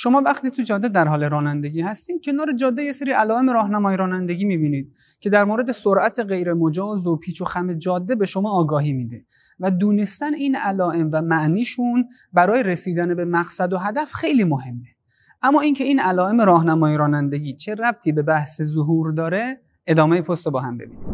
شما وقتی تو جاده در حال رانندگی هستین کنار جاده یه سری علائم راهنمای رانندگی میبینید که در مورد سرعت غیر مجاز و پیچ و خم جاده به شما آگاهی میده و دونستن این علائم و معنیشون برای رسیدن به مقصد و هدف خیلی مهمه اما اینکه این علائم راهنمای رانندگی چه ربطی به بحث ظهور داره ادامه پست با هم ببینید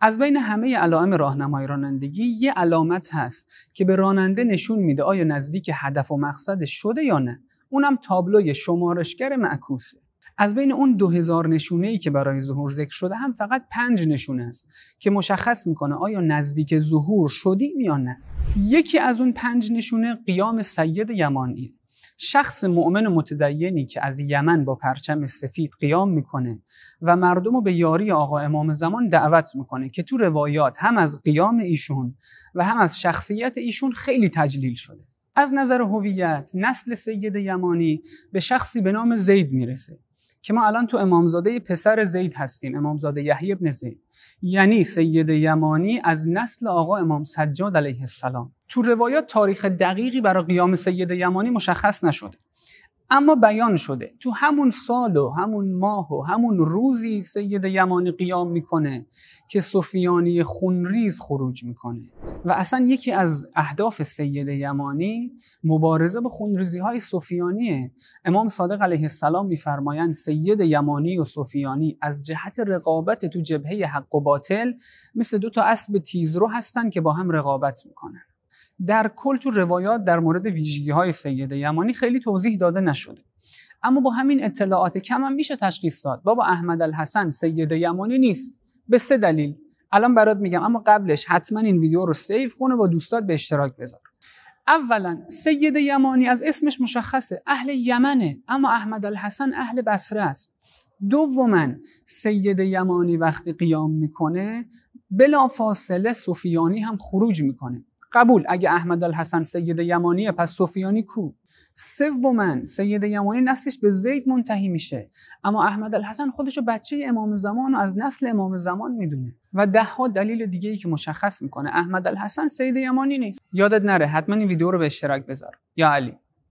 از بین همه علائم راهنمای رانندگی یه علامت هست که به راننده نشون میده آیا نزدیک هدف و مقصد شده یا نه اونم تابلوی شمارشگر معکوسه از بین اون 2000 نشونه ای که برای ظهور ذکر شده هم فقط پنج نشونه است که مشخص میکنه آیا نزدیک ظهور شدیم یا نه یکی از اون پنج نشونه قیام سید یمانیه شخص مؤمن متدینی که از یمن با پرچم سفید قیام میکنه و مردم رو به یاری آقا امام زمان دعوت میکنه که تو روایات هم از قیام ایشون و هم از شخصیت ایشون خیلی تجلیل شده از نظر هویت نسل سید یمانی به شخصی به نام زید میرسه که ما الان تو امامزاده پسر زید هستیم امامزاده یحیی بن زید یعنی سید یمانی از نسل آقا امام سجاد علیه السلام تو روایات تاریخ دقیقی برای قیام سید یمانی مشخص نشده اما بیان شده تو همون سال و همون ماه و همون روزی سید یمانی قیام میکنه که سفیانی خونریز خروج میکنه و اصلا یکی از اهداف سید یمانی مبارزه با خونریزی های صوفیانیه امام صادق علیه السلام میفرمایند سید یمانی و صوفیانی از جهت رقابت تو جبهه حق و باطل مثل دو تا اسب تیزرو هستن که با هم رقابت میکنن در کل تو روایات در مورد ویژگی های سید یمانی خیلی توضیح داده نشده اما با همین اطلاعات کم هم میشه تشخیص داد بابا احمد الحسن سید یمانی نیست به سه دلیل الان برات میگم اما قبلش حتما این ویدیو رو سیو کنه و با دوستات به اشتراک بذار اولا سید یمانی از اسمش مشخصه اهل یمنه اما احمد الحسن اهل بصره است دوما سید یمانی وقتی قیام میکنه بلا فاصله سفیانی هم خروج میکنه قبول اگه احمد الحسن سید یمانیه پس سفیانی کو سوما سید یمانی نسلش به زید منتهی میشه اما احمد الحسن خودشو بچه امام زمان و از نسل امام زمان میدونه و ده ها دلیل دیگه ای که مشخص میکنه احمد الحسن سید یمانی نیست یادت نره حتما این ویدیو رو به اشتراک بذار یا علی